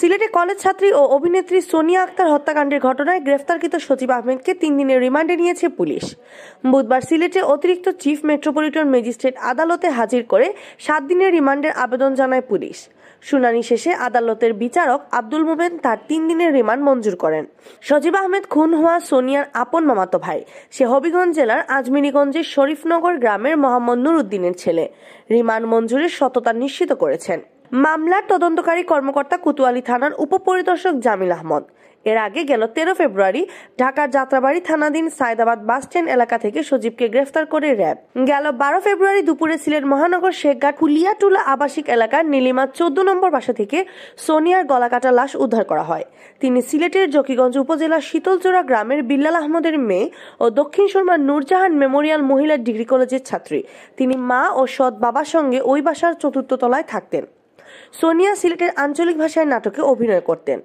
সিলেটে কলেজ ছাত্রী ও অভিনেত্রী সোনিয়া আক্তার হত্যাকাণ্ডের ঘটনায় গ্রেফতারকৃত সচিব আহমেদকে তিন দিনের রিমান্ডে নিয়েছে পুলিশ বুধবার সিলেটে অতিরিক্ত চিফ মেট্রোপলিটন ম্যাজিস্ট্রেট আদালতে হাজির করে সাত দিনের রিমান্ডের আবেদন জানায় পুলিশ শুনানি শেষে আদালতের বিচারক আব্দুল মোমেন তার তিন দিনের রিমান্ড মঞ্জুর করেন সজীব আহমেদ খুন হওয়া সোনিয়ার আপন মামাতো ভাই সে হবিগঞ্জ জেলার আজমিরিগঞ্জের শরীফনগর গ্রামের মোহাম্মদ নুরুদ্দিনের ছেলে রিমান্ড মঞ্জুরের সততা নিশ্চিত করেছেন মামলার তদন্তকারী কর্মকর্তা কুতুয়ালি থানার উপপরিদর্শক জামিল আহমদ এর আগে গেল তেরো ফেব্রুয়ারি ঢাকার যাত্রাবাড়ি থানাধীন সায়দাবাদ বাসস্ট্যান্ড এলাকা থেকে সজীবকে গ্রেফতার করে র্যাব গেল বারো ফেব্রুয়ারি দুপুরে সিলেট মহানগর শেখঘাট কুলিয়াটুলা আবাসিক এলাকার নীলিমা চোদ্দ নম্বর বাসা থেকে সোনিয়ার গলাকাটা লাশ উদ্ধার করা হয় তিনি সিলেটের জকিগঞ্জ উপজেলার শীতলচোড়া গ্রামের বিল্লাল আহমদের মেয়ে ও দক্ষিণ শর্মা নূরজাহান মেমোরিয়াল মহিলা ডিগ্রি কলেজের ছাত্রী তিনি মা ও সৎ বাবার সঙ্গে ওই বাসার চতুর্থ তলায় থাকতেন সোনিয়া সিলেটের আঞ্চলিক ভাষায় নাটকে অভিনয় করতেন